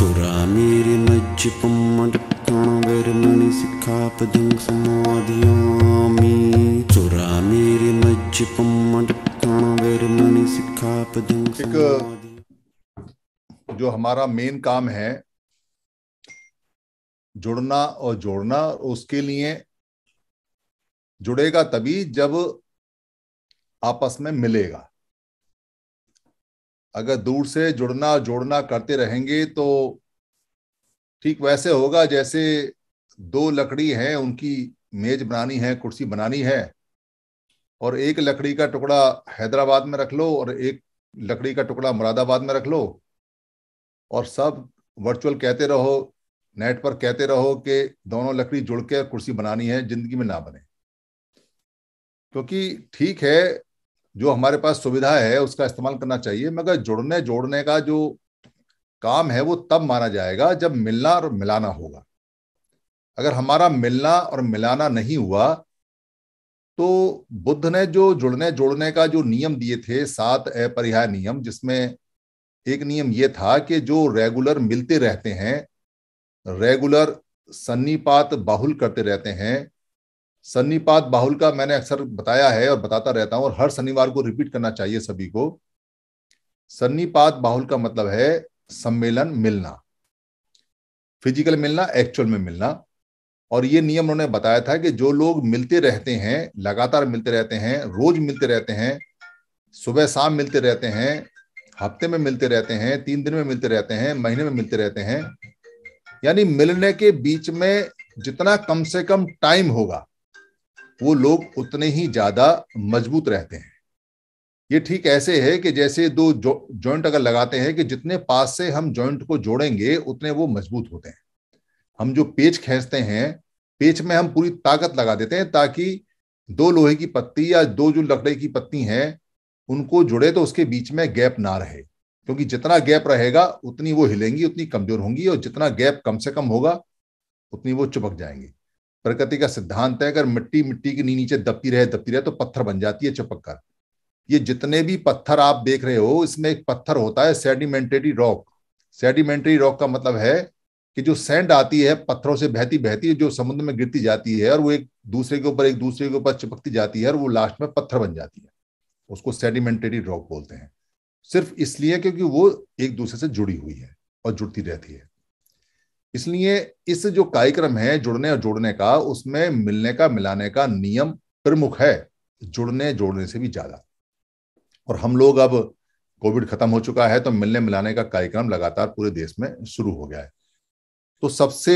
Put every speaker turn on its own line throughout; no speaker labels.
चोरा मेरे मज्ज पम्मण मणि सिखा पदंग समाधियामी चोरा मेरे मज्ज पम्मण मणि सिखा पदंग समाधि जो हमारा मेन काम है जुड़ना और जोड़ना उसके लिए जुड़ेगा तभी जब आपस में मिलेगा अगर दूर से जुड़ना जोड़ना करते रहेंगे तो ठीक वैसे होगा जैसे दो लकड़ी है उनकी मेज बनानी है कुर्सी बनानी है और एक लकड़ी का टुकड़ा हैदराबाद में रख लो और एक लकड़ी का टुकड़ा मुरादाबाद में रख लो और सब वर्चुअल कहते रहो नेट पर कहते रहो कि दोनों लकड़ी जुड़ के कुर्सी बनानी है जिंदगी में ना बने क्योंकि ठीक है जो हमारे पास सुविधा है उसका इस्तेमाल करना चाहिए मगर जुड़ने जोड़ने का जो काम है वो तब माना जाएगा जब मिलना और मिलाना होगा अगर हमारा मिलना और मिलाना नहीं हुआ तो बुद्ध ने जो जुड़ने जोड़ने का जो नियम दिए थे सात अपरिहाय नियम जिसमें एक नियम ये था कि जो रेगुलर मिलते रहते हैं रेगुलर सन्नीपात बाहुल करते रहते हैं सन्नीपात बाहुल का मैंने अक्सर बताया है और बताता रहता हूं और हर शनिवार को रिपीट करना चाहिए सभी को सन्नीपात बाहुल का मतलब है सम्मेलन मिलना फिजिकल मिलना एक्चुअल में मिलना और ये नियम उन्होंने बताया था कि जो लोग मिलते रहते हैं लगातार मिलते रहते हैं रोज मिलते रहते हैं सुबह शाम मिलते रहते हैं हफ्ते में मिलते रहते हैं तीन दिन में मिलते रहते हैं महीने में मिलते रहते हैं यानी मिलने के बीच में जितना कम से कम टाइम होगा वो लोग उतने ही ज्यादा मजबूत रहते हैं ये ठीक ऐसे है कि जैसे दो जॉइंट अगर लगाते हैं कि जितने पास से हम जॉइंट को जोड़ेंगे उतने वो मजबूत होते हैं हम जो पेच खींचते हैं पेच में हम पूरी ताकत लगा देते हैं ताकि दो लोहे की पत्ती या दो जो लकड़े की पत्ती है उनको जुड़े तो उसके बीच में गैप ना रहे क्योंकि जितना गैप रहेगा उतनी वो हिलेंगी उतनी कमजोर होंगी और जितना गैप कम से कम होगा उतनी वो चिपक जाएंगी प्रकृति का सिद्धांत है अगर मिट्टी मिट्टी के नीचे दबती रहे दबती रहे तो पत्थर बन जाती है चपक कर ये जितने भी पत्थर आप देख रहे हो इसमें एक पत्थर होता है सेडिमेंटरी रॉक सेडिमेंटरी रॉक का मतलब है कि जो सैंड आती है पत्थरों से बहती बहती है जो समुद्र में गिरती जाती है और वो एक दूसरे के ऊपर एक दूसरे के ऊपर चिपकती जाती है और वो लास्ट में पत्थर बन जाती है उसको सेडिमेंटरी रॉक बोलते हैं सिर्फ इसलिए क्योंकि वो एक दूसरे से जुड़ी हुई है और जुड़ती रहती है इसलिए इस जो कार्यक्रम है जुड़ने और जोड़ने का उसमें मिलने का मिलाने का नियम प्रमुख है जुड़ने जोड़ने से भी ज्यादा और हम लोग अब कोविड खत्म हो चुका है तो मिलने मिलाने का कार्यक्रम लगातार पूरे देश में शुरू हो गया है तो सबसे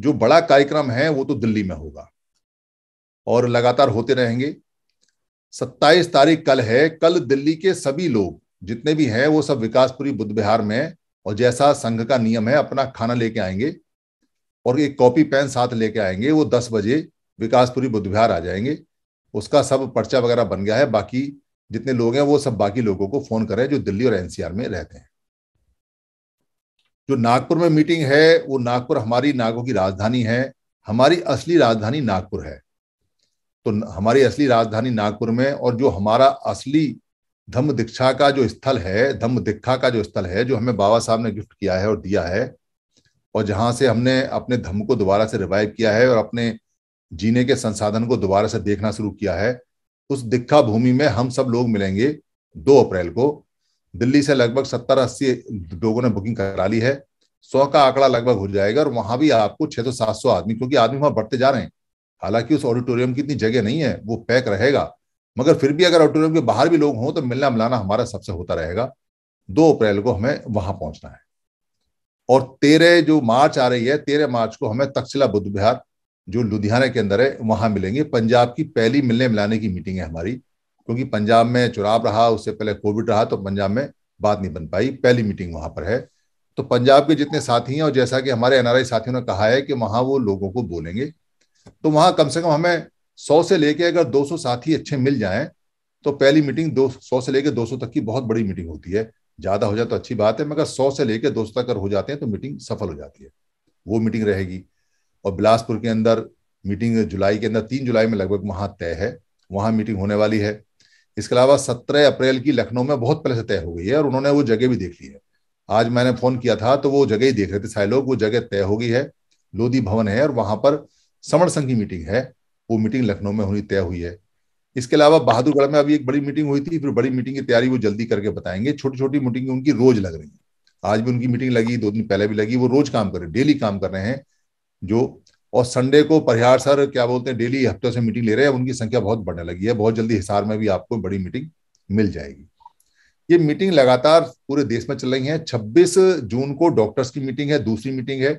जो बड़ा कार्यक्रम है वो तो दिल्ली में होगा और लगातार होते रहेंगे सत्ताईस तारीख कल है कल दिल्ली के सभी लोग जितने भी हैं वो सब विकासपुरी बुद्ध विहार में और जैसा संघ का नियम है अपना खाना लेके आएंगे और एक कॉपी पेन साथ लेके आएंगे वो दस बजे विकासपुरी बुधविहार आ जाएंगे उसका सब पर्चा वगैरह बन गया है बाकी जितने लोग हैं वो सब बाकी लोगों को फोन करें जो दिल्ली और एनसीआर में रहते हैं जो नागपुर में मीटिंग है वो नागपुर हमारी नागों की राजधानी है हमारी असली राजधानी नागपुर है तो हमारी असली राजधानी नागपुर में और जो हमारा असली धम्म दीक्षा का जो स्थल है धम्म दीक्षा का जो स्थल है जो हमें बाबा साहब ने गिफ्ट किया है और दिया है और जहां से हमने अपने धम्म को दोबारा से रिवाइव किया है और अपने जीने के संसाधन को दोबारा से देखना शुरू किया है उस दीक्षा भूमि में हम सब लोग मिलेंगे दो अप्रैल को दिल्ली से लगभग सत्तर अस्सी लोगों ने बुकिंग करा ली है सौ का आंकड़ा लगभग हो जाएगा और वहां भी आपको छह सौ सात सौ आदमी क्योंकि आदमी वहां बढ़ते जा रहे हैं हालांकि उस ऑडिटोरियम की इतनी जगह नहीं है वो पैक रहेगा मगर फिर भी अगर ऑडिटोरियम के बाहर भी लोग हों तो मिलना मिलाना हमारा सबसे होता रहेगा दो अप्रैल को हमें वहां पहुंचना है और तेरह जो मार्च आ रही है तेरह मार्च को हमें तक्षशिला बुद्ध विहार जो लुधियाना के अंदर है वहां मिलेंगे पंजाब की पहली मिलने मिलाने की मीटिंग है हमारी क्योंकि पंजाब में चुनाव रहा उससे पहले कोविड रहा तो पंजाब में बात नहीं बन पाई पहली मीटिंग वहां पर है तो पंजाब के जितने साथी हैं और जैसा कि हमारे एनआरआई साथियों ने कहा है कि वहां वो लोगों को बोलेंगे तो वहां कम से कम हमें सौ से लेके अगर दो सौ साथी अच्छे मिल जाएं तो पहली मीटिंग दो सौ से लेके दो सौ तक की बहुत बड़ी मीटिंग होती है ज्यादा हो जाए तो अच्छी बात है मगर सौ से लेके दो सौ तक अगर हो जाते हैं तो मीटिंग सफल हो जाती है वो मीटिंग रहेगी और बिलासपुर के अंदर मीटिंग जुलाई के अंदर तीन जुलाई में लगभग वहां तय है वहां मीटिंग होने वाली है इसके अलावा सत्रह अप्रैल की लखनऊ में बहुत पहले से तय हो गई है और उन्होंने वो जगह भी देख ली है आज मैंने फोन किया था तो वो जगह ही देख रहे थे सारे लोग वो जगह तय हो गई है लोधी भवन है और वहां पर समर संघ की मीटिंग है वो मीटिंग लखनऊ में होनी तय हुई है इसके अलावा बहादुरगढ़ में अभी एक बड़ी मीटिंग हुई थी फिर बड़ी मीटिंग की तैयारी वो जल्दी करके बताएंगे छोटी छोटी मीटिंग उनकी रोज लग रही है आज भी उनकी मीटिंग लगी दो दिन पहले भी लगी वो रोज काम कर रहे हैं डेली काम कर रहे हैं जो और संडे को परिहार सर क्या बोलते हैं डेली हफ्ते से मीटिंग ले रहे हैं उनकी संख्या बहुत बढ़ने लगी है बहुत जल्दी हिसार में भी आपको बड़ी मीटिंग मिल जाएगी ये मीटिंग लगातार पूरे देश में चल रही है 26 जून को डॉक्टर्स की मीटिंग है दूसरी मीटिंग है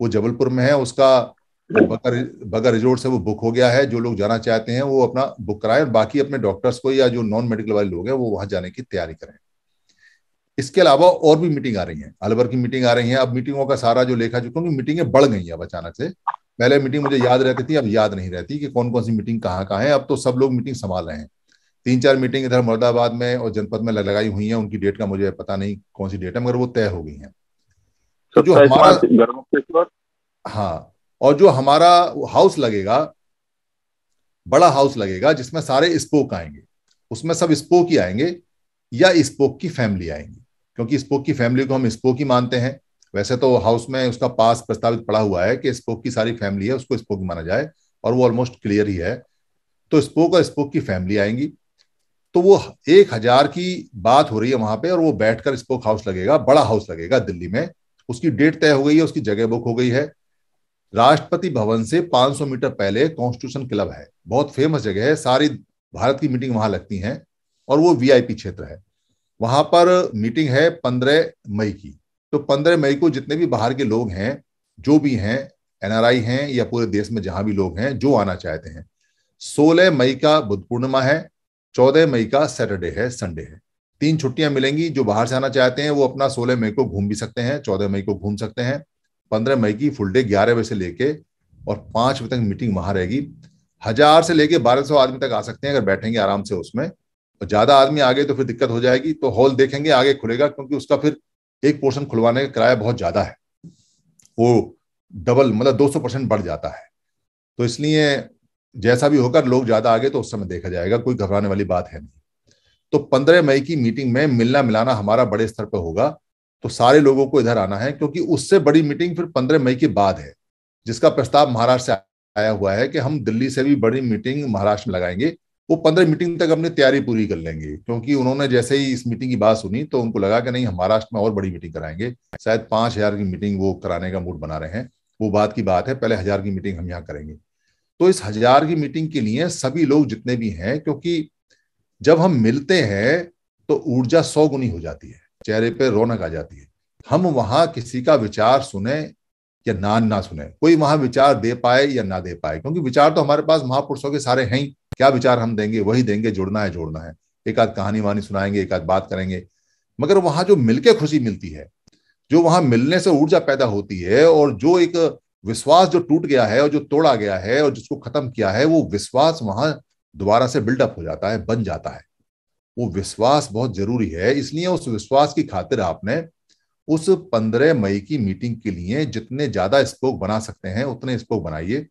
वो जबलपुर में है उसका बगर बगर रिजोर्ट से वो बुक हो गया है जो लोग जाना चाहते हैं वो अपना बुक कराएं और बाकी अपने डॉक्टर्स को या जो नॉन मेडिकल वाले लोग हैं वो वहां जाने की तैयारी करें इसके अलावा और भी मीटिंग आ रही है अलवर की मीटिंग आ रही है अब मीटिंगों का सारा जो लेखा जो क्योंकि मीटिंगें बढ़ गई अब अचानक से पहले मीटिंग मुझे याद रहती थी अब याद नहीं रहती कि कौन कौन सी मीटिंग कहाँ कहाँ है अब तो सब लोग मीटिंग संभाल रहे हैं तीन चार मीटिंग इधर मुरादाबाद में और जनपद में लगाई हुई है उनकी डेट का मुझे पता नहीं कौन सी डेट है मगर वो तय हो गई है जो हमारा हाँ और जो हमारा हाउस लगेगा बड़ा हाउस लगेगा जिसमें सारे स्पोक आएंगे उसमें सब स्पोक ही आएंगे या स्पोक की फैमिली आएंगी क्योंकि स्पोक की फैमिली को हम स्पोक ही मानते हैं वैसे तो हाउस में उसका पास प्रस्तावित पड़ा हुआ है कि स्पोक की सारी फैमिली है उसको स्पोक माना जाए और वो ऑलमोस्ट क्लियर ही है तो स्पोक और स्पोक की फैमिली आएंगी तो वो एक हजार की बात हो रही है वहां पे और वो बैठकर स्पोक हाउस लगेगा बड़ा हाउस लगेगा दिल्ली में उसकी डेट तय हो गई है उसकी जगह बुक हो गई है राष्ट्रपति भवन से 500 मीटर पहले कॉन्स्टिट्यूशन क्लब है बहुत फेमस जगह है सारी भारत की मीटिंग वहां लगती है और वो वीआईपी क्षेत्र है वहां पर मीटिंग है 15 मई की तो 15 मई को जितने भी बाहर के लोग हैं जो भी हैं एनआरआई हैं या पूरे देश में जहां भी लोग हैं जो आना चाहते हैं 16 मई का बुद्ध पूर्णिमा है 14 मई का सैटरडे है संडे है तीन छुट्टियां मिलेंगी जो बाहर से आना चाहते हैं वो अपना 16 मई को घूम भी सकते हैं 14 मई को घूम सकते हैं पंद्रह मई की फुल डे ग्यारह बजे से लेके और पांच बजे तक मीटिंग वहां रहेगी हजार से लेके बारह सौ आदमी तक आ सकते हैं अगर बैठेंगे आराम से उसमें और ज्यादा आदमी आ गए तो फिर दिक्कत हो जाएगी तो हॉल देखेंगे आगे खुलेगा क्योंकि उसका फिर एक पोर्शन खुलवाने का किराया बहुत ज्यादा है वो डबल मतलब दो सौ परसेंट बढ़ जाता है तो इसलिए जैसा भी होकर लोग ज्यादा आगे तो उस समय देखा जाएगा कोई घबराने वाली बात है नहीं तो पंद्रह मई की मीटिंग में मिलना मिलाना हमारा बड़े स्तर पर होगा तो सारे लोगों को इधर आना है क्योंकि उससे बड़ी मीटिंग फिर पंद्रह मई के बाद है जिसका प्रस्ताव महाराष्ट्र से आया हुआ है कि हम दिल्ली से भी बड़ी मीटिंग महाराष्ट्र में लगाएंगे वो पंद्रह मीटिंग तक अपनी तैयारी पूरी कर लेंगे क्योंकि उन्होंने जैसे ही इस मीटिंग की बात सुनी तो उनको लगा कि नहीं महाराष्ट्र में और बड़ी मीटिंग कराएंगे शायद पांच हजार की मीटिंग वो कराने का मूड बना रहे हैं वो बात की बात है पहले हजार की मीटिंग हम यहाँ करेंगे तो इस हजार की मीटिंग के लिए सभी लोग जितने भी हैं क्योंकि जब हम मिलते हैं तो ऊर्जा सौ गुनी हो जाती है चेहरे पे रौनक आ जाती है हम वहां किसी का विचार सुने या ना ना सुने कोई वहां विचार दे पाए या ना दे पाए क्योंकि विचार तो हमारे पास महापुरुषों के सारे हैं ही क्या विचार हम देंगे वही देंगे जुड़ना है जोड़ना है एक आध कहानी वानी सुनाएंगे एक आध बात करेंगे मगर वहां जो मिलके खुशी मिलती है जो वहां मिलने से ऊर्जा पैदा होती है और जो एक विश्वास जो टूट गया है और जो तोड़ा गया है और जिसको खत्म किया है वो विश्वास वहां दोबारा से बिल्डअप हो जाता है बन जाता है वो विश्वास बहुत जरूरी है इसलिए उस विश्वास की खातिर आपने उस पंद्रह मई की मीटिंग के लिए जितने ज्यादा स्पोक बना सकते हैं उतने स्पोक बनाइए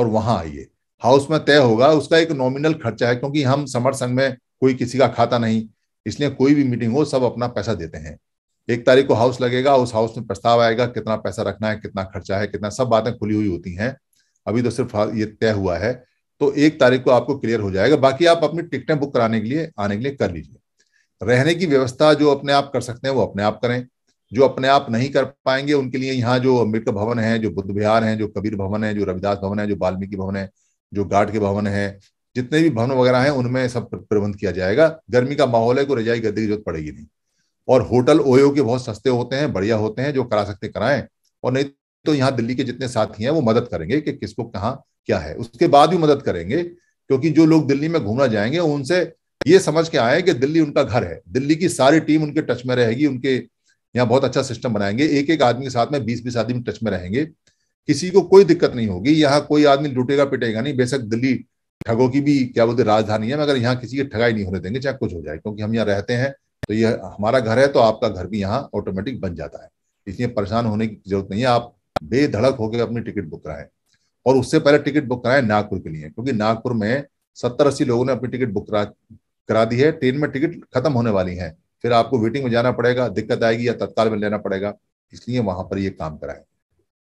और वहां आइए हाउस में तय होगा उसका एक नॉमिनल खर्चा है क्योंकि हम समर संघ में कोई किसी का खाता नहीं इसलिए कोई भी मीटिंग हो सब अपना पैसा देते हैं एक तारीख को हाउस लगेगा उस हाउस में प्रस्ताव आएगा कितना पैसा रखना है कितना खर्चा है कितना सब बातें खुली हुई होती हैं अभी तो सिर्फ ये तय हुआ है तो एक तारीख को आपको क्लियर हो जाएगा बाकी आप अपनी टिकटें बुक कराने के लिए आने के लिए कर लीजिए रहने की व्यवस्था जो अपने आप कर सकते हैं वो अपने आप करें जो अपने आप नहीं कर पाएंगे उनके लिए यहाँ जो अम्बेडकर भवन है जो बुद्ध विहार है जो कबीर भवन है जो रविदास भवन है जो वाल्मीकि भवन है जो गाट के भवन है जितने भी भवन वगैरह हैं उनमें सब प्रबंध किया जाएगा गर्मी का माहौल है को रजाई गद्दी की जरूरत पड़ेगी नहीं और होटल ओयो के बहुत सस्ते होते हैं बढ़िया होते हैं जो करा सकते कराएं और नहीं तो यहाँ दिल्ली के जितने साथी हैं वो मदद करेंगे कि किसको कहाँ क्या है उसके बाद भी मदद करेंगे क्योंकि जो लोग दिल्ली में घूमना जाएंगे उनसे ये समझ के आए कि दिल्ली उनका घर है दिल्ली की सारी टीम उनके टच में रहेगी उनके यहाँ बहुत अच्छा सिस्टम बनाएंगे एक एक आदमी के साथ में बीस बीस आदमी टच में रहेंगे किसी को कोई दिक्कत नहीं होगी यहाँ कोई आदमी लुटेगा पिटेगा नहीं बेशक दिल्ली ठगों की भी क्या बोलते राजधानी है मगर यहाँ किसी की ठगाई नहीं होने देंगे चाहे कुछ हो जाए क्योंकि हम यहाँ रहते हैं तो ये हमारा घर है तो आपका घर भी यहाँ ऑटोमेटिक बन जाता है इसलिए परेशान होने की जरूरत नहीं है आप बेधड़क होकर अपनी टिकट बुक कराएं और उससे पहले टिकट बुक कराए नागपुर के लिए क्योंकि नागपुर में सत्तर अस्सी लोगों ने अपनी टिकट बुक करा करा दी है ट्रेन में टिकट खत्म होने वाली है फिर आपको वेटिंग में जाना पड़ेगा दिक्कत आएगी या तत्काल में लेना पड़ेगा इसलिए वहां पर ये काम कराए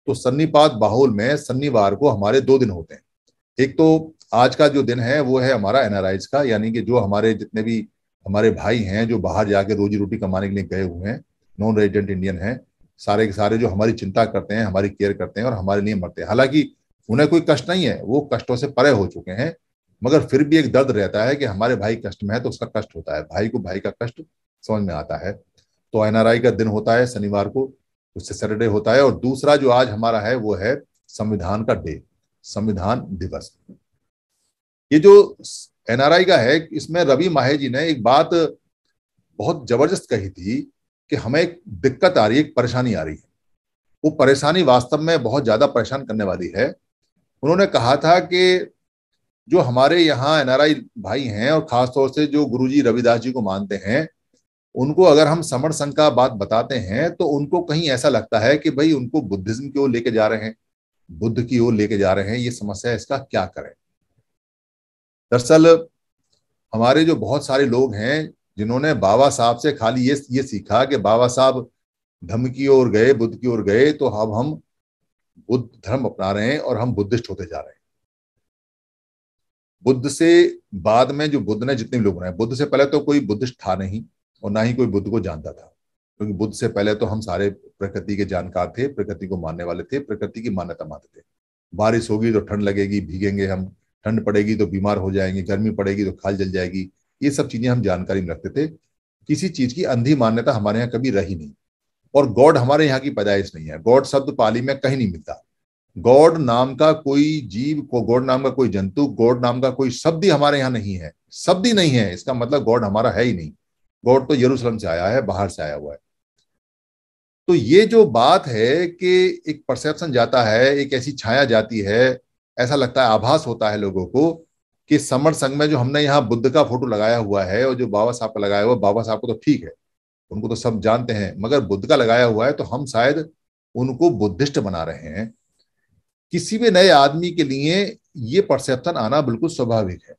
तो सन्नीपात बाहुल में शनिवार को हमारे दो दिन होते हैं एक तो आज का जो दिन है वो है हमारा एनआरआईज का यानी कि जो हमारे जितने भी हमारे भाई हैं जो बाहर जाके रोजी रोटी कमाने के लिए गए हुए हैं नॉन रेजिडेंट इंडियन हैं सारे के सारे जो हमारी चिंता करते हैं हमारी केयर करते हैं और हमारे लिए मरते हैं हालांकि उन्हें कोई कष्ट नहीं है वो कष्टों से परे हो चुके हैं मगर फिर भी एक दर्द रहता है कि हमारे भाई कष्ट में है तो उसका कष्ट होता है भाई को भाई का कष्ट समझ में आता है तो एनआरआई का दिन होता है शनिवार को उससे सैटरडे होता है और दूसरा जो आज हमारा है वो है संविधान का डे संविधान दिवस ये जो एनआरआई का है इसमें रवि माहे जी ने एक बात बहुत जबरदस्त कही थी कि हमें एक दिक्कत आ रही है एक परेशानी आ रही है वो परेशानी वास्तव में बहुत ज्यादा परेशान करने वाली है उन्होंने कहा था कि जो हमारे यहाँ एनआरआई भाई हैं और खासतौर से जो गुरुजी रविदास जी को मानते हैं उनको अगर हम समर संघ का बात बताते हैं तो उनको कहीं ऐसा लगता है कि भाई उनको बुद्धिज्म की ओर लेके जा रहे हैं बुद्ध की ओर लेके जा रहे हैं ये समस्या इसका क्या करें दरअसल हमारे जो बहुत सारे लोग हैं जिन्होंने बाबा साहब से खाली ये ये सीखा कि बाबा साहब धम की ओर गए बुद्ध की ओर गए तो अब हम बुद्ध धर्म अपना रहे हैं और हम बुद्धिस्ट होते जा रहे हैं बुद्ध से बाद में जो बुद्ध ने जितने लोग रहे बुद्ध से पहले तो कोई बुद्धिस्ट था नहीं और ना ही कोई बुद्ध को जानता था क्योंकि बुद्ध से पहले तो हम सारे प्रकृति के जानकार थे प्रकृति को मानने वाले थे प्रकृति की मान्यता मानते थे बारिश होगी तो ठंड लगेगी भीगेंगे हम ठंड पड़ेगी तो बीमार हो जाएंगे गर्मी पड़ेगी तो खाल जल जाएगी ये सब चीजें हम जानकारी में रखते थे किसी चीज की अंधी मान्यता हमारे यहाँ कभी रही नहीं और गॉड हमारे यहाँ की पैदाइश नहीं है गॉड शब्द पाली में कहीं नहीं मिलता गॉड नाम का कोई जीव को गॉड नाम का कोई जंतु गॉड नाम का कोई शब्द ही हमारे यहाँ नहीं है शब्द ही नहीं है इसका मतलब गॉड हमारा है ही नहीं गॉड तो यरूशलेम से आया है बाहर से आया हुआ है तो ये जो बात है कि एक परसेप्शन जाता है एक ऐसी छाया जाती है ऐसा लगता है आभास होता है लोगों को कि समर संघ में जो हमने यहाँ बुद्ध का फोटो लगाया हुआ है और जो बाबा साहब का लगाया हुआ बाबा साहब को तो ठीक है उनको तो सब जानते हैं मगर बुद्ध का लगाया हुआ है तो हम शायद उनको बुद्धिस्ट बना रहे हैं किसी भी नए आदमी के लिए ये परसेप्शन आना बिल्कुल स्वाभाविक है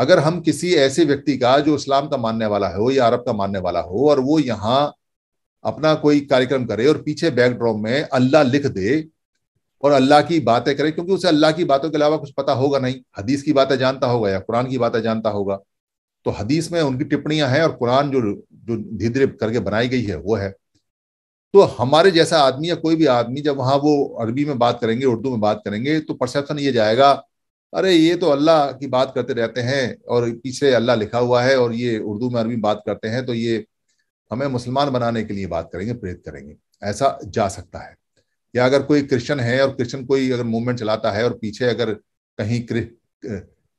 अगर हम किसी ऐसे व्यक्ति का जो इस्लाम का मानने वाला हो या अरब का मानने वाला हो और वो यहाँ अपना कोई कार्यक्रम करे और पीछे बैकड्रॉप में अल्लाह लिख दे और अल्लाह की बातें करे क्योंकि उसे अल्लाह की बातों के अलावा कुछ पता होगा नहीं हदीस की बातें जानता होगा या कुरान की बातें जानता होगा तो हदीस में उनकी टिप्पणियां हैं और कुरान जो जो धीरे धीरे करके बनाई गई है वो है तो हमारे जैसा आदमी या कोई भी आदमी जब वहाँ वो अरबी में बात करेंगे उर्दू में बात करेंगे तो परसेप्शन ये जाएगा अरे ये तो अल्लाह की बात करते रहते हैं और पीछे अल्लाह लिखा हुआ है और ये उर्दू में अरबी बात करते हैं तो ये हमें मुसलमान बनाने के लिए बात करेंगे प्रेरित करेंगे ऐसा जा सकता है या अगर कोई क्रिश्चन है और क्रिश्चन कोई अगर मूवमेंट चलाता है और पीछे अगर कहीं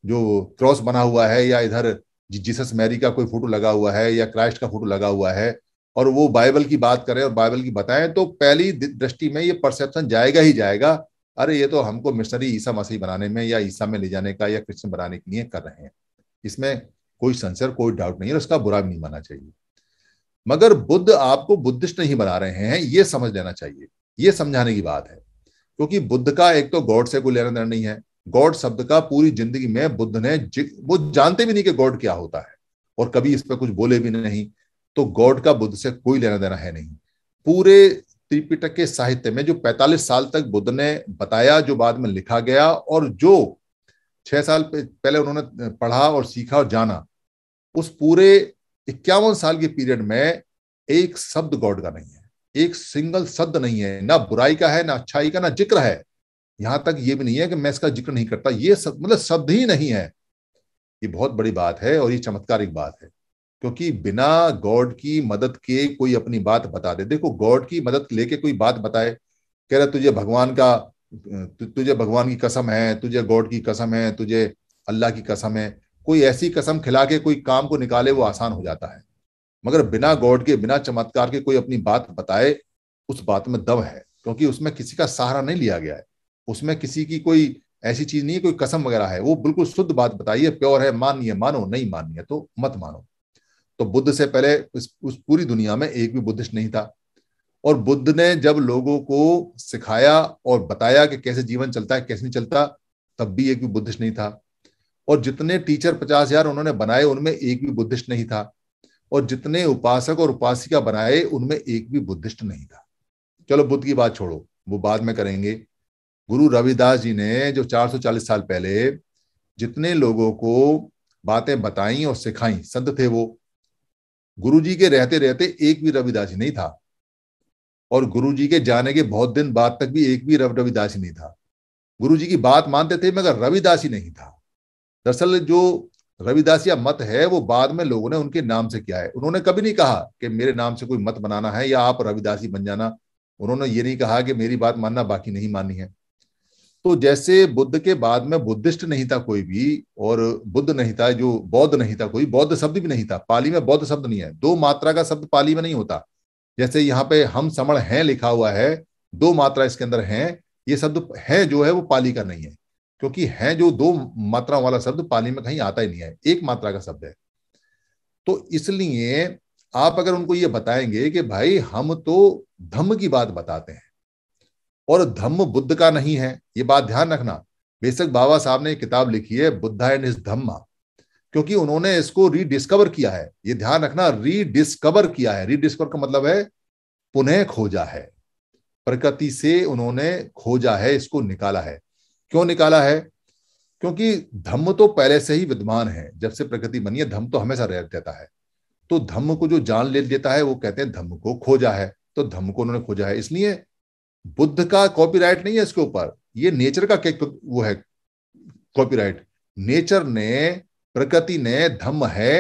जो क्रॉस बना हुआ है या इधर जीसस मैरी का कोई फोटो लगा हुआ है या क्राइस्ट का फोटो लगा हुआ है और वो बाइबल की बात करें और बाइबल की बताएं तो पहली दृष्टि में ये परसेप्शन जाएगा ही जाएगा अरे ये तो हमको मिशनरी ईसा मसीह बनाने में या ईसा में ले जाने का या क्रिश्चियन बनाने के लिए कर रहे हैं इसमें कोई संशय कोई डाउट नहीं है उसका बुरा भी नहीं माना चाहिए मगर बुद्ध आपको बुद्धिस्ट नहीं बना रहे हैं ये समझ लेना चाहिए ये समझाने की बात है क्योंकि बुद्ध का एक तो गॉड से कोई लेना देना नहीं है गॉड शब्द का पूरी जिंदगी में बुद्ध ने वो जानते भी नहीं कि गॉड क्या होता है और कभी इस पर कुछ बोले भी नहीं तो गॉड का बुद्ध से कोई लेना देना है नहीं पूरे त्रिपिटक के साहित्य में जो 45 साल तक बुद्ध ने बताया जो बाद में लिखा गया और जो छह साल पहले उन्होंने पढ़ा और सीखा और जाना उस पूरे इक्यावन साल के पीरियड में एक शब्द गॉड का नहीं है एक सिंगल शब्द नहीं है ना बुराई का है ना अच्छाई का ना जिक्र है यहां तक ये भी नहीं है कि मैं इसका जिक्र नहीं करता ये सब मतलब शब्द ही नहीं है ये बहुत बड़ी बात है और ये चमत्कारिक बात है क्योंकि बिना गॉड की मदद के कोई अपनी बात बता दे देखो गॉड की मदद लेके कोई बात बताए कह रहा तुझे भगवान का तु, तुझे भगवान की कसम है तुझे गॉड की कसम है तुझे अल्लाह की कसम है कोई ऐसी कसम खिला के कोई काम को निकाले वो आसान हो जाता है मगर बिना गॉड के बिना चमत्कार के कोई अपनी बात बताए उस बात में दम है क्योंकि उसमें किसी का सहारा नहीं लिया गया है उसमें किसी की कोई ऐसी चीज नहीं है कोई कसम वगैरह है वो बिल्कुल शुद्ध बात बताइए प्योर है माननीय मानो नहीं माननीय तो मत मानो तो बुद्ध से पहले उस, उस पूरी दुनिया में एक भी बुद्धिस्ट नहीं था और बुद्ध ने जब लोगों को सिखाया और बताया कि कैसे जीवन चलता है कैसे नहीं चलता तब भी एक भी बुद्धिस्ट नहीं था और जितने टीचर पचास हजार उन्होंने बनाए उनमें एक भी बुद्धिस्ट नहीं था और जितने उपासक और उपासिका बनाए उनमें एक भी बुद्धिस्ट नहीं था चलो बुद्ध की बात छोड़ो वो बाद में करेंगे गुरु रविदास जी ने जो 440 साल पहले जितने लोगों को बातें बताई और सिखाई संत थे वो गुरु जी के रहते रहते एक भी रविदास जी नहीं था और गुरु जी के जाने के बहुत दिन बाद तक भी एक भी रविदास ही नहीं था गुरु जी की बात मानते थे मगर रविदास ही नहीं था दरअसल जो रविदास या मत है वो बाद में लोगों ने उनके नाम से किया है उन्होंने कभी नहीं कहा कि मेरे नाम से कोई मत बनाना है या आप रविदासी बन जाना उन्होंने ये नहीं कहा कि मेरी बात मानना बाकी नहीं माननी है तो जैसे बुद्ध के बाद में बुद्धिस्ट नहीं था कोई भी और बुद्ध नहीं था जो बौद्ध नहीं था कोई बौद्ध शब्द भी नहीं था पाली में बौद्ध शब्द नहीं है दो मात्रा का शब्द पाली में नहीं होता जैसे यहाँ पे हम समण हैं लिखा हुआ है दो मात्रा इसके अंदर है ये शब्द है जो है वो पाली का नहीं है क्योंकि है जो दो मात्राओं वाला शब्द पाली में कहीं आता ही नहीं है एक मात्रा का शब्द है तो इसलिए आप अगर उनको ये बताएंगे कि भाई हम तो धम्म की बात बताते हैं और धम्म बुद्ध का नहीं है ये बात ध्यान रखना बेशक बाबा साहब ने किताब लिखी है बुद्धा एंड इज धम्मा क्योंकि उन्होंने इसको रीडिस्कवर किया है ये ध्यान रखना रीडिस्कवर किया है रीडिस्कवर का मतलब है पुनः खोजा है प्रकृति से उन्होंने खोजा है इसको निकाला है क्यों निकाला है क्योंकि धम्म तो पहले से ही विद्यमान है जब से प्रकृति बनी है धम्म तो हमेशा रह देता है तो धम्म को जो जान ले देता है वो कहते हैं धम्म को खोजा है तो धम्म को उन्होंने खोजा है इसलिए बुद्ध का कॉपीराइट नहीं है इसके ऊपर ये नेचर का वो है कॉपीराइट नेचर ने प्रकृति ने धम्म है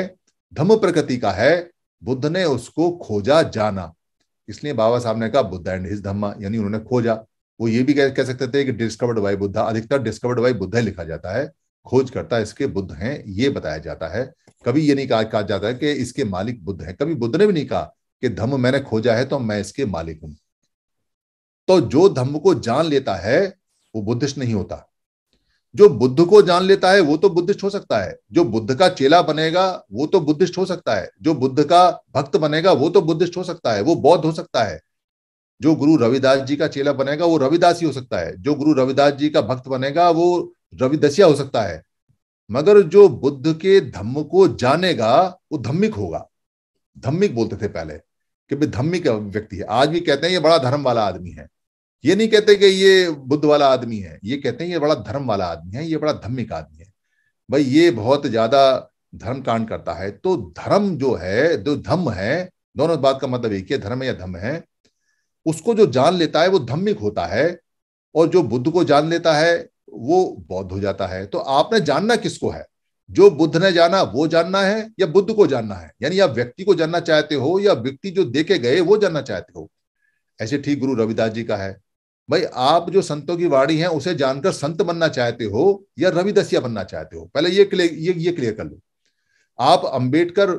धम्म प्रकृति का है बुद्ध ने उसको खोजा जाना इसलिए बाबा साहब ने कहा बुद्ध एंड हिज धम्मा यानी उन्होंने खोजा वो ये भी कह, कह सकते थे कि डिस्कवर्ड बाई बुद्धा अधिकतर डिस्कवर्ड बाई बुद्ध लिखा जाता है खोज करता इसके बुद्ध हैं ये बताया जाता है कभी ये नहीं कहा, कहा जाता है कि इसके मालिक बुद्ध हैं कभी बुद्ध ने भी नहीं कहा कि धम्म मैंने खोजा है तो मैं इसके मालिक हूं तो जो धम्म को जान लेता है वो बुद्धिस्ट नहीं होता जो बुद्ध को जान लेता है वो तो बुद्धिस्ट हो सकता है जो बुद्ध का चेला बनेगा वो तो बुद्धिस्ट हो सकता है जो बुद्ध का भक्त बनेगा वो तो बुद्धिस्ट हो सकता है वो बौद्ध हो सकता है जो गुरु रविदास जी का चेला बनेगा वो रविदास ही हो सकता है जो गुरु रविदास जी का भक्त बनेगा वो रविदसिया हो सकता है मगर जो बुद्ध के धम्म को जानेगा वो धम्मिक होगा धम्मिक बोलते थे पहले कि भाई धम्मिक व्यक्ति है आज भी कहते हैं ये बड़ा धर्म वाला आदमी है ये नहीं कहते कि ये बुद्ध वाला आदमी है ये कहते हैं ये बड़ा धर्म वाला आदमी है ये बड़ा धम्मिक आदमी है भाई ये बहुत ज्यादा धर्म कांड करता है तो धर्म जो है जो धम्म है दोनों बात का मतलब एक ही धर्म या धम्म है उसको जो जान लेता है वो धम्मिक होता है और जो बुद्ध को जान लेता है वो बौद्ध हो जाता है तो आपने जानना किसको है जो बुद्ध ने जाना वो जानना है या बुद्ध को जानना है यानी आप व्यक्ति को जानना चाहते हो या व्यक्ति जो देखे गए वो जानना चाहते हो ऐसे ठीक गुरु रविदास जी का है भाई आप जो संतों की वाणी है उसे जानकर संत बनना चाहते हो या रविदसिया बनना चाहते हो पहले ये क्लियर ये ये क्लियर कर लो आप अंबेडकर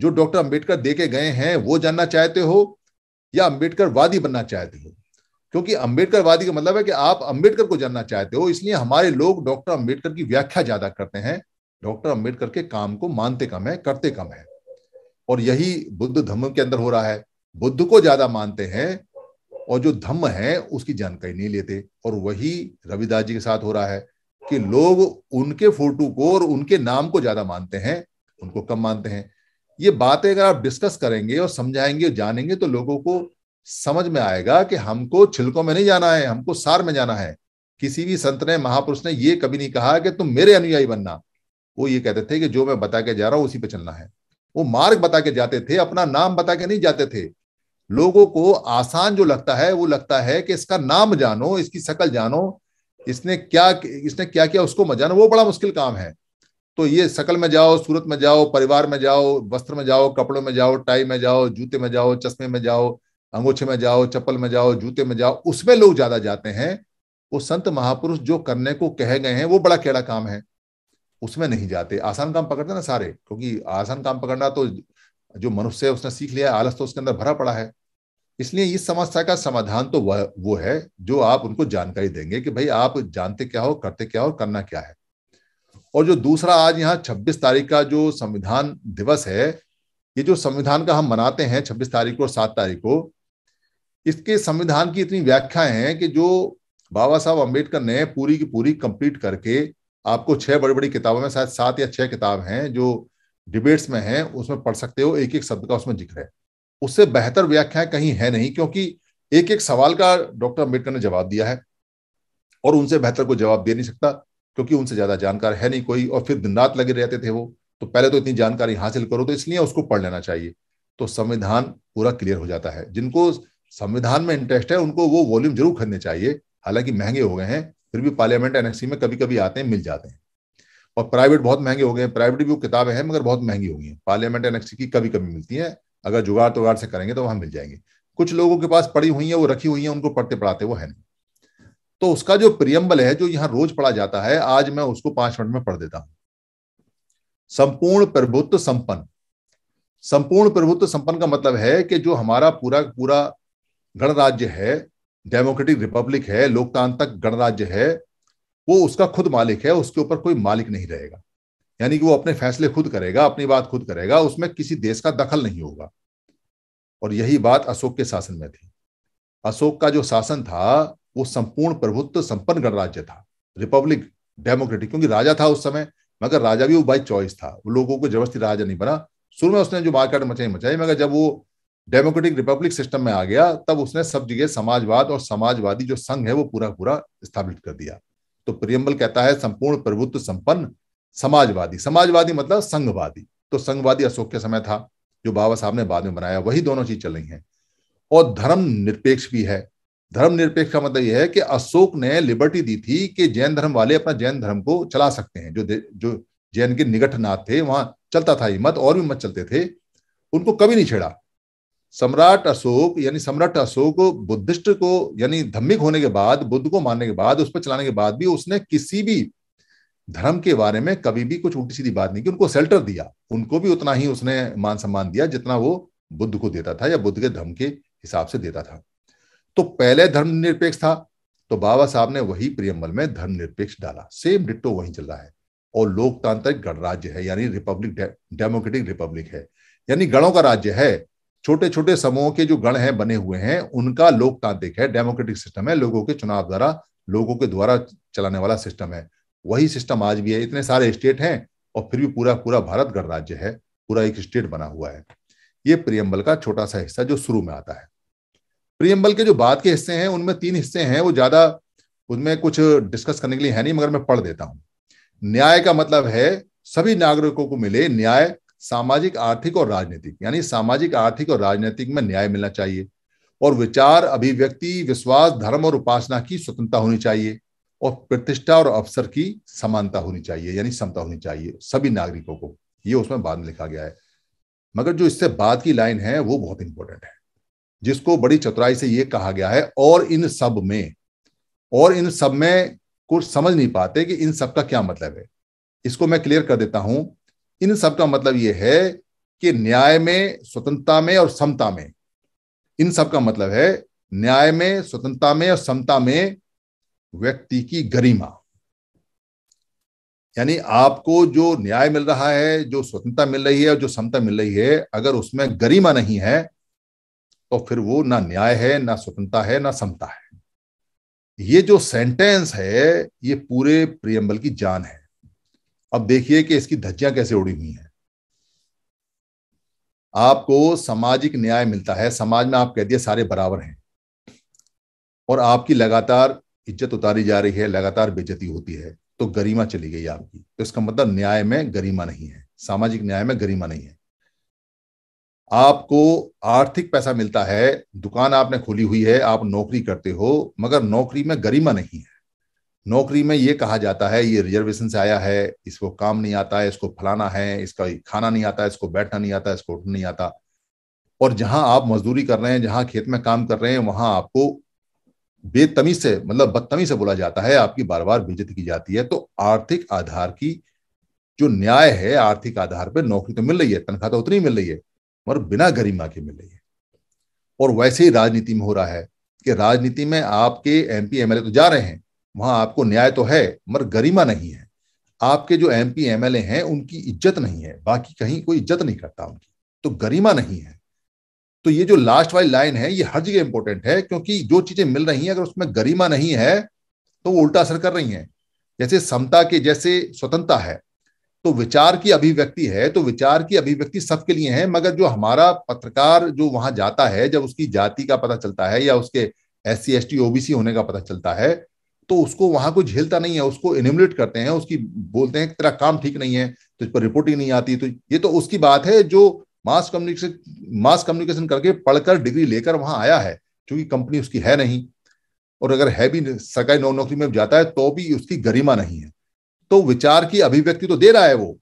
जो डॉक्टर अंबेडकर दे के गए हैं वो जानना चाहते हो या अंबेडकर वादी बनना चाहते हो क्योंकि अंबेडकर वादी का मतलब है कि आप अंबेडकर को जानना चाहते हो इसलिए हमारे लोग डॉक्टर अंबेडकर की व्याख्या ज्यादा करते हैं डॉक्टर अंबेडकर के काम को मानते कम है करते कम है और यही बुद्ध धर्म के अंदर हो रहा है बुद्ध को ज्यादा मानते हैं और जो धम्म है उसकी जानकारी नहीं लेते और वही रविदास जी के साथ हो रहा है कि लोग उनके फोटो को और उनके नाम को ज्यादा मानते हैं उनको कम मानते हैं ये बातें अगर आप डिस्कस करेंगे और समझाएंगे और जानेंगे तो लोगों को समझ में आएगा कि हमको छिलकों में नहीं जाना है हमको सार में जाना है किसी भी संत ने महापुरुष ने ये कभी नहीं कहा कि तुम मेरे अनुयायी बनना वो ये कहते थे कि जो मैं बता के जा रहा हूं उसी पे चलना है वो मार्ग बता के जाते थे अपना नाम बता के नहीं जाते थे लोगों को आसान जो लगता है वो लगता है कि इसका नाम जानो इसकी शकल जानो इसने क्या इसने क्या किया उसको मत जानो वो बड़ा मुश्किल काम है तो ये शकल में जाओ सूरत में जाओ परिवार में जाओ वस्त्र में जाओ कपड़ों में जाओ टाई में जाओ जूते में जाओ चश्मे में जाओ अंगोछे में जाओ चप्पल में जाओ जूते में जाओ उसमें लोग ज्यादा जाते हैं वो संत महापुरुष जो करने को कहे गए हैं वो बड़ा केड़ा काम है उसमें नहीं जाते आसान काम पकड़ते ना सारे क्योंकि आसान काम पकड़ना तो जो मनुष्य है उसने सीख लिया आलस तो उसके अंदर भरा पड़ा है इसलिए इस समस्या का समाधान तो वह वो है जो आप उनको जानकारी देंगे कि भाई आप जानते क्या हो करते क्या हो करना क्या है और जो दूसरा आज यहाँ 26 तारीख का जो संविधान दिवस है ये जो संविधान का हम मनाते हैं 26 तारीख को और सात तारीख को इसके संविधान की इतनी व्याख्याएं हैं कि जो बाबा साहब अम्बेडकर ने पूरी की पूरी कंप्लीट करके आपको छह बड़ी बड़ी किताबों में शायद सात या छह किताब हैं जो डिबेट्स में हैं उसमें पढ़ सकते हो एक एक शब्द का उसमें जिक्र है उससे बेहतर व्याख्या कहीं है नहीं क्योंकि एक एक सवाल का डॉक्टर अम्बेडकर ने जवाब दिया है और उनसे बेहतर कोई जवाब दे नहीं सकता क्योंकि उनसे ज्यादा जानकार है नहीं कोई और फिर दिन रात लगे रहते थे वो तो पहले तो इतनी जानकारी हासिल करो तो इसलिए उसको पढ़ लेना चाहिए तो संविधान पूरा क्लियर हो जाता है जिनको संविधान में इंटरेस्ट है उनको वो वॉल्यूम जरूर खरीदने चाहिए हालांकि महंगे हो गए हैं फिर भी पार्लियामेंट एनएक्सी में कभी कभी आते हैं मिल जाते हैं और प्राइवेट बहुत महंगे हो गए हैं प्राइवेट भी वो किताबें हैं मगर बहुत महंगी हो गई हैं पार्लियामेंट एनएक्सी की कभी कभी मिलती हैं अगर जुगाड़ तुगाड़ तो से करेंगे तो वहां मिल जाएंगे कुछ लोगों के पास पड़ी हुई है वो रखी हुई है उनको पढ़ते पढ़ाते वो है नहीं तो उसका जो प्रियम्बल है जो यहाँ रोज पढ़ा जाता है आज मैं उसको पांच मिनट में पढ़ देता हूं संपूर्ण प्रभुत्व संपन्न संपूर्ण प्रभुत्व संपन्न का मतलब है कि जो हमारा पूरा पूरा गणराज्य है डेमोक्रेटिक रिपब्लिक है लोकतांत्रिक गणराज्य है वो उसका खुद मालिक है उसके ऊपर कोई मालिक नहीं रहेगा यानी कि वो अपने फैसले खुद करेगा अपनी बात खुद करेगा उसमें किसी देश का दखल नहीं होगा और यही बात अशोक के शासन में थी अशोक का जो शासन था वो संपूर्ण प्रभुत्व संपन्न गणराज्य था रिपब्लिक डेमोक्रेटिक क्योंकि राजा था उस समय मगर राजा भी वो बाई चॉइस था वो लोगों को जबरदस्ती राजा नहीं बना शुरू में उसने जो मार्केट मचाई मचाई मगर जब वो डेमोक्रेटिक रिपब्लिक सिस्टम में आ गया तब उसने सब जगह समाजवाद और समाजवादी जो संघ है वो पूरा पूरा स्थापित कर दिया तो प्रियम्बल कहता है संपूर्ण प्रभुत्व संपन्न समाजवादी समाजवादी मतलब संघवादी तो संघवादी अशोक के समय था जो बाबा साहब ने बाद में बनाया वही दोनों चीज चल रही हैं और धर्म निरपेक्ष भी है धर्म निरपेक्ष का मतलब यह है कि अशोक ने लिबर्टी दी थी कि जैन धर्म वाले अपना जैन धर्म को चला सकते हैं जो जो जैन के निगठनाथ थे वहां चलता था ये मत और भी मत चलते थे उनको कभी नहीं छेड़ा सम्राट अशोक यानी सम्राट अशोक बुद्धिस्ट को यानी धम्मिक होने के बाद बुद्ध को मानने के बाद उस पर चलाने के बाद भी उसने किसी भी धर्म के बारे में कभी भी कुछ उल्टी सीधी बात नहीं की उनको सेल्टर दिया उनको भी उतना ही उसने मान सम्मान दिया जितना वो बुद्ध को देता था या बुद्ध के धर्म के हिसाब से देता था तो पहले धर्म निरपेक्ष था तो बाबा साहब ने वही प्रियमल में धर्म निरपेक्ष डाला सेम डिट्टो वही चल रहा है और लोकतांत्रिक गणराज्य है यानी रिपब्लिक डेमोक्रेटिक रिपब्लिक है यानी गणों का राज्य है छोटे छोटे समूहों के जो गण हैं बने हुए हैं उनका लोकतांत्रिक है डेमोक्रेटिक सिस्टम है लोगों के चुनाव द्वारा लोगों के द्वारा चलाने वाला सिस्टम है वही सिस्टम आज भी है इतने सारे स्टेट हैं और फिर भी पूरा पूरा भारत गणराज्य है पूरा एक स्टेट बना हुआ है ये प्रियम्बल का छोटा सा हिस्सा जो शुरू में आता है प्रियम्बल के जो बाद के हिस्से हैं उनमें तीन हिस्से हैं वो ज्यादा उनमें कुछ डिस्कस करने के लिए है नहीं मगर मैं पढ़ देता हूं न्याय का मतलब है सभी नागरिकों को मिले न्याय सामाजिक आर्थिक और राजनीतिक यानी सामाजिक आर्थिक और राजनीतिक में न्याय मिलना चाहिए और विचार अभिव्यक्ति विश्वास धर्म और उपासना की स्वतंत्रता होनी चाहिए और प्रतिष्ठा और अवसर की समानता होनी चाहिए यानी समता होनी चाहिए सभी नागरिकों को ये उसमें बाद में लिखा गया है मगर जो इससे बाद की लाइन है वो बहुत इंपॉर्टेंट है जिसको बड़ी चतुराई से ये कहा गया है और इन सब में और इन सब में कुछ समझ नहीं पाते कि इन सब का क्या मतलब है इसको मैं क्लियर कर देता हूं इन सब का मतलब यह है कि न्याय में स्वतंत्रता में और समता में इन सब का मतलब है न्याय में स्वतंत्रता में और समता में व्यक्ति की गरिमा यानी आपको जो न्याय मिल रहा है जो स्वतंत्रता मिल रही है और जो समता मिल रही है अगर उसमें गरिमा नहीं है तो फिर वो ना न्याय है ना स्वतंत्रता है ना समता है ये जो सेंटेंस है ये पूरे प्रियम्बल की जान है अब देखिए कि इसकी धज्जियां कैसे उड़ी हुई हैं आपको सामाजिक न्याय मिलता है समाज में आप कह दिए सारे बराबर हैं और आपकी लगातार इज्जत उतारी जा रही है लगातार बेजती होती है तो गरिमा चली गई आपकी तो इसका मतलब न्याय में गरिमा नहीं है सामाजिक न्याय में गरिमा नहीं है आपको आर्थिक पैसा मिलता है दुकान आपने खोली हुई है आप नौकरी करते हो मगर नौकरी में गरिमा नहीं है नौकरी में ये कहा जाता है ये रिजर्वेशन से आया है इसको काम नहीं आता है इसको फलाना है इसका खाना नहीं आता इसको बैठना नहीं आता इसको उठना नहीं आता और जहां आप मजदूरी कर रहे हैं जहां खेत में काम कर रहे हैं वहां आपको बेतमीज से मतलब बदतमी से बोला जाता है आपकी बार बार बेजती की जाती है तो आर्थिक आधार की जो न्याय है आर्थिक आधार पर नौकरी तो मिल रही है तनख्वाह तो उतनी मिल रही है मगर बिना गरिमा के मिल रही है और वैसे ही राजनीति में हो रहा है कि राजनीति में आपके एम पी एमएलए तो जा रहे हैं वहां आपको न्याय तो है मगर गरिमा नहीं है आपके जो एम पी एमएलए हैं उनकी इज्जत नहीं है बाकी कहीं कोई इज्जत नहीं करता उनकी तो गरिमा नहीं है तो ये जो लास्ट वाली लाइन है ये हर जगह इंपॉर्टेंट है क्योंकि जो चीजें मिल रही हैं अगर उसमें गरिमा नहीं है तो वो उल्टा असर कर रही हैं जैसे समता के जैसे स्वतंत्रता है तो विचार की अभिव्यक्ति है तो विचार की अभिव्यक्ति सबके लिए है मगर जो हमारा पत्रकार जो वहां जाता है जब उसकी जाति का पता चलता है या उसके S C S T OBC होने का पता चलता है तो उसको वहां कोई झेलता नहीं है उसको इनिमुलेट करते हैं उसकी बोलते हैं तेरा काम ठीक नहीं है तो इस पर रिपोर्टिंग नहीं आती तो ये तो उसकी बात है जो मास कम्युनिकेशन मास कम्युनिकेशन करके पढ़कर डिग्री लेकर वहां आया है क्योंकि कंपनी उसकी है नहीं और अगर है भी सरकारी नौ नौकरी में जाता है तो भी उसकी गरिमा नहीं है तो विचार की अभिव्यक्ति तो दे रहा है वो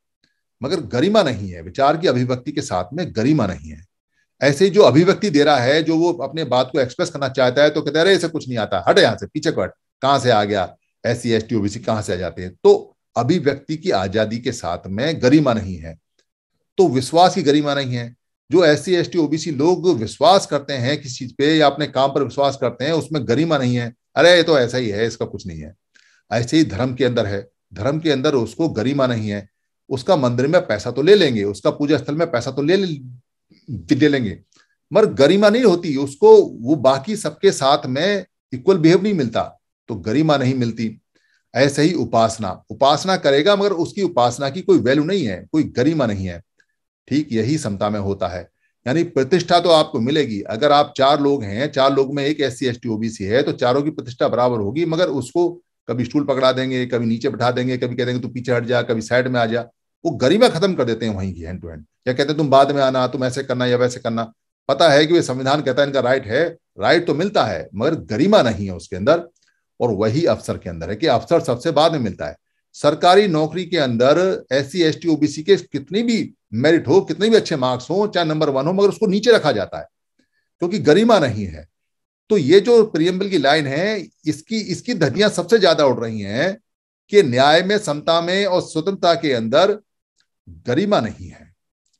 मगर गरिमा नहीं है विचार की अभिव्यक्ति के साथ में गरिमा नहीं है ऐसे जो अभिव्यक्ति दे रहा है जो वो अपने बात को एक्सप्रेस करना चाहता है तो कहते अरे ऐसे कुछ नहीं आता हट यहां से पीछे कट कहां से आ गया S C S T OBC कहां से आ जाते हैं तो अभिव्यक्ति की आजादी के साथ में गरिमा नहीं है तो विश्वास की गरिमा नहीं है जो S C S T OBC लोग विश्वास करते हैं किसी चीज पे या अपने काम पर विश्वास करते हैं उसमें गरिमा नहीं है अरे ये तो ऐसा ही है इसका कुछ नहीं है ऐसे ही धर्म के अंदर है धर्म के अंदर उसको गरिमा नहीं है उसका मंदिर में पैसा तो ले लेंगे उसका पूजा स्थल में पैसा तो ले ले लेंगे मगर गरिमा नहीं होती उसको वो बाकी सबके साथ में इक्वल बिहेव नहीं मिलता तो गरिमा नहीं मिलती ऐसे ही उपासना उपासना करेगा मगर उसकी उपासना की कोई वैल्यू नहीं है कोई गरिमा नहीं है ठीक यही समता में होता है यानी प्रतिष्ठा तो आपको मिलेगी अगर आप चार लोग हैं चार लोग में एक S C S T OBC है तो चारों की प्रतिष्ठा बराबर होगी मगर उसको कभी स्टूल पकड़ा देंगे कभी नीचे बैठा देंगे कभी कह देंगे तू पीछे हट जा कभी साइड में आ जा वो गरिमा खत्म कर देते हैं वहीं की हैंड टू हैंड या कहते हैं तुम बाद में आना तुम ऐसे करना या वैसे करना पता है कि वे संविधान कहता है इनका राइट है राइट तो मिलता है मगर गरिमा नहीं है उसके अंदर और वही अफसर के अंदर है कि अफसर सबसे बाद में मिलता है सरकारी नौकरी के अंदर S C S T OBC के कितनी भी मेरिट हो कितने भी अच्छे मार्क्स हो चाहे नंबर वन हो मगर उसको नीचे रखा जाता है क्योंकि गरिमा नहीं है तो ये जो प्रियम्बल की लाइन है इसकी इसकी धनिया सबसे ज्यादा उड़ रही हैं कि न्याय में समता में और स्वतंत्रता के अंदर गरिमा नहीं है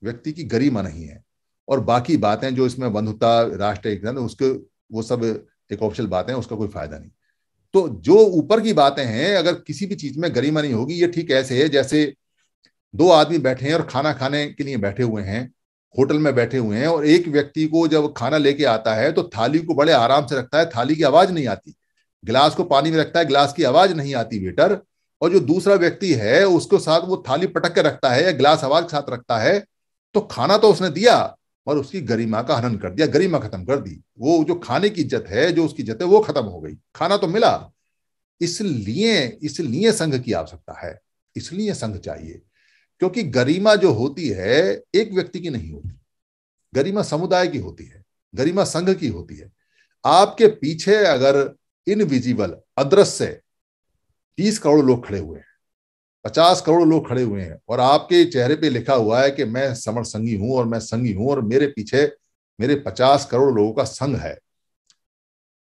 व्यक्ति की गरिमा नहीं है और बाकी बातें जो इसमें बंधुता राष्ट्र एक उसके वो सब एक ऑप्शन बातें उसका कोई फायदा नहीं तो जो ऊपर की बातें हैं अगर किसी भी चीज में गरिमा नहीं होगी ये ठीक ऐसे है जैसे दो आदमी बैठे हैं और खाना खाने के लिए बैठे हुए हैं होटल में बैठे हुए हैं और एक व्यक्ति को जब खाना लेके आता है तो थाली को बड़े आराम से रखता है थाली की आवाज नहीं आती गिलास को पानी में रखता है गिलास की आवाज नहीं आती वेटर और जो दूसरा व्यक्ति है उसके साथ वो थाली पटक के रखता है या गिलास आवाज के साथ रखता है तो खाना तो उसने दिया और उसकी गरिमा का हनन कर दिया गरिमा खत्म कर दी वो जो खाने की इज्जत है जो उसकी इज्जत है वो खत्म हो गई खाना तो मिला इसलिए इसलिए संघ की आवश्यकता है इसलिए संघ चाहिए क्योंकि गरिमा जो होती है एक व्यक्ति की नहीं होती गरिमा समुदाय की होती है गरिमा संघ की होती है आपके पीछे अगर इनविजिबल अदृश्य तीस करोड़ लोग खड़े हुए हैं पचास करोड़ लोग खड़े हुए हैं और आपके चेहरे पे लिखा हुआ है कि मैं समर संगी हूं और मैं संगी हूं और मेरे पीछे मेरे पचास करोड़ लोगों का संघ है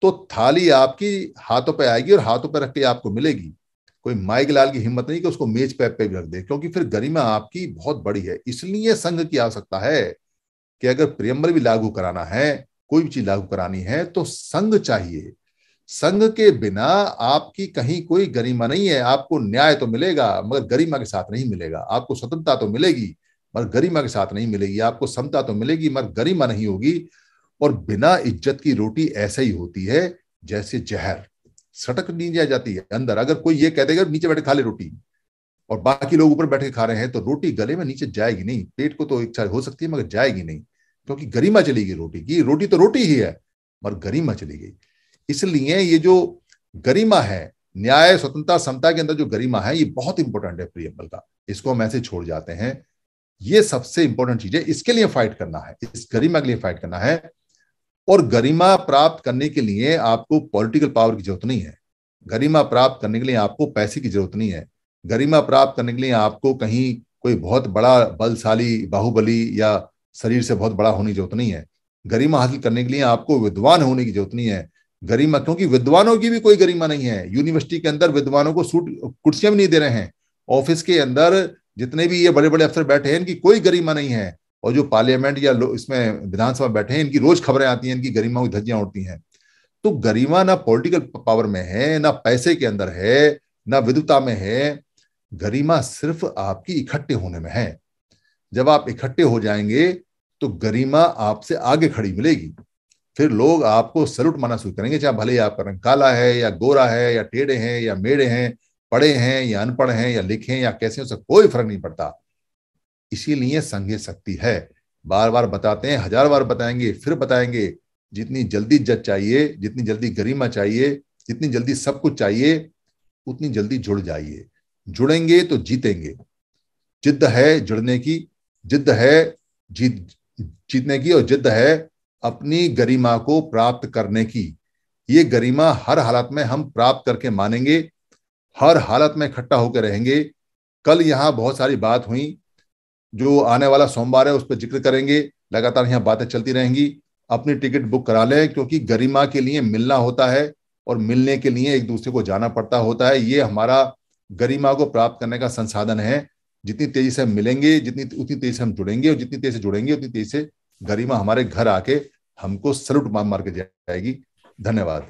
तो थाली आपकी हाथों पर आएगी और हाथों पर रख के आपको मिलेगी कोई माइक लाल की हिम्मत नहीं कि उसको मेज पैप पे भी रख दे क्योंकि फिर गरिमा आपकी बहुत बड़ी है इसलिए संघ की आवश्यकता है कि अगर प्रियम्बर भी लागू कराना है कोई भी चीज लागू करानी है तो संघ चाहिए संघ के बिना आपकी कहीं कोई गरिमा नहीं है आपको न्याय तो मिलेगा मगर गरिमा के साथ नहीं मिलेगा आपको स्वतंत्रता तो मिलेगी मगर गरिमा के साथ नहीं मिलेगी आपको समता तो मिलेगी मगर गरिमा नहीं होगी और बिना इज्जत की रोटी ऐसे ही होती है जैसे जहर सटक नहीं जा जाती है अंदर अगर कोई ये कह देगा नीचे बैठे खा ले रोटी और बाकी लोग ऊपर बैठ के खा रहे हैं तो रोटी गले में नीचे जाएगी नहीं पेट को तो इच्छा हो सकती है मगर जाएगी नहीं क्योंकि गरिमा चली गई रोटी की रोटी तो रोटी ही है मगर गरिमा चली गई इसलिए ये जो गरिमा है न्याय स्वतंत्रता समता के अंदर जो गरिमा है ये बहुत इंपॉर्टेंट है प्रियम्बल का इसको हम ऐसे छोड़ जाते हैं ये सबसे इंपॉर्टेंट चीज है इसके लिए फाइट करना है इस गरिमा के लिए फाइट करना है और गरिमा प्राप्त करने के लिए आपको पॉलिटिकल पावर की जरूरत नहीं है गरिमा प्राप्त करने के लिए आपको पैसे की जरूरत नहीं है गरिमा प्राप्त करने के लिए आपको कहीं कोई बहुत बड़ा बलशाली बाहुबली या शरीर से बहुत बड़ा होने की जरूरत नहीं है गरिमा हासिल करने के लिए आपको विद्वान होने की जरूरत नहीं है गरिमा क्योंकि विद्वानों की भी कोई गरिमा नहीं है यूनिवर्सिटी के अंदर विद्वानों को सूट कुर्सियां भी नहीं दे रहे हैं ऑफिस के अंदर जितने भी ये बड़े बड़े अफसर बैठे हैं इनकी कोई गरिमा नहीं है और जो पार्लियामेंट या इसमें विधानसभा बैठे हैं इनकी रोज खबरें आती हैं इनकी गरिमा की धज्जियां उठती हैं तो गरिमा ना पॉलिटिकल पावर में है ना पैसे के अंदर है ना विद्युता में है गरिमा सिर्फ आपकी इकट्ठे होने में है जब आप इकट्ठे हो जाएंगे तो गरिमा आपसे आगे खड़ी मिलेगी फिर लोग आपको सल्यूट माना शुरू करेंगे चाहे भले ही आपका रंग काला है या गोरा है या टेढ़े हैं या मेढ़े हैं पढ़े हैं या अनपढ़ हैं या लिखे हैं या कैसे उसका कोई फर्क नहीं पड़ता इसीलिए संघ शक्ति है बार बार बताते हैं हजार बार बताएंगे फिर बताएंगे जितनी जल्दी जज चाहिए जितनी जल्दी गरिमा चाहिए जितनी जल्दी सब कुछ चाहिए उतनी जल्दी जुड़ जाइए जुड़ेंगे तो जीतेंगे जिद्द है जुड़ने की जिद्द है जीत जीतने की और जिद्द है अपनी गरिमा को प्राप्त करने की ये गरिमा हर हालत में हम प्राप्त करके मानेंगे हर हालत में इकट्ठा होकर रहेंगे कल यहाँ बहुत सारी बात हुई जो आने वाला सोमवार है उस पर जिक्र करेंगे लगातार यहाँ बातें चलती रहेंगी अपनी टिकट बुक करा लें क्योंकि गरिमा के लिए मिलना होता है और मिलने के लिए एक दूसरे को जाना पड़ता होता है ये हमारा गरिमा को प्राप्त करने का संसाधन है जितनी तेजी से हम मिलेंगे जितनी उतनी तेजी से हम जुड़ेंगे और जितनी तेजी से जुड़ेंगे उतनी तेजी से गरिमा हमारे घर आके हमको सलूट मार मार के जाएगी धन्यवाद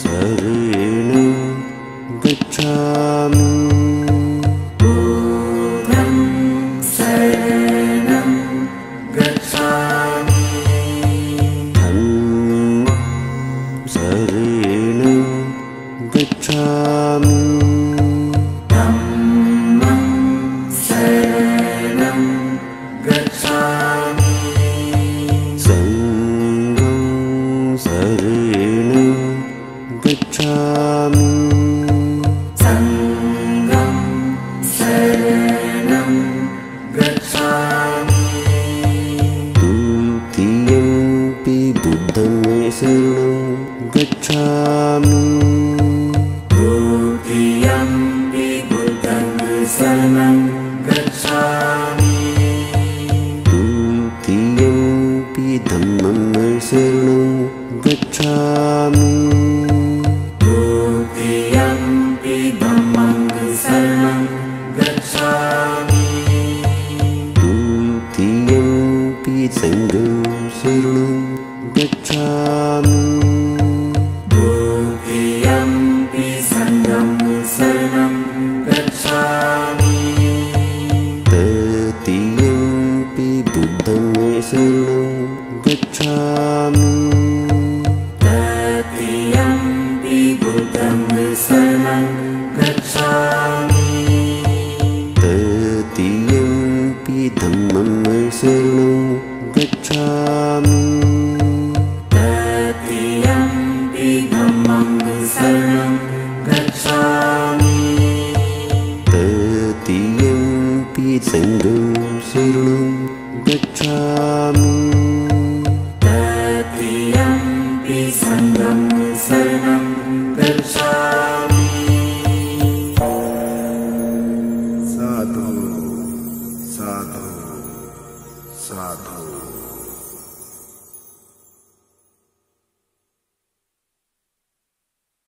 रेण गच्छामि time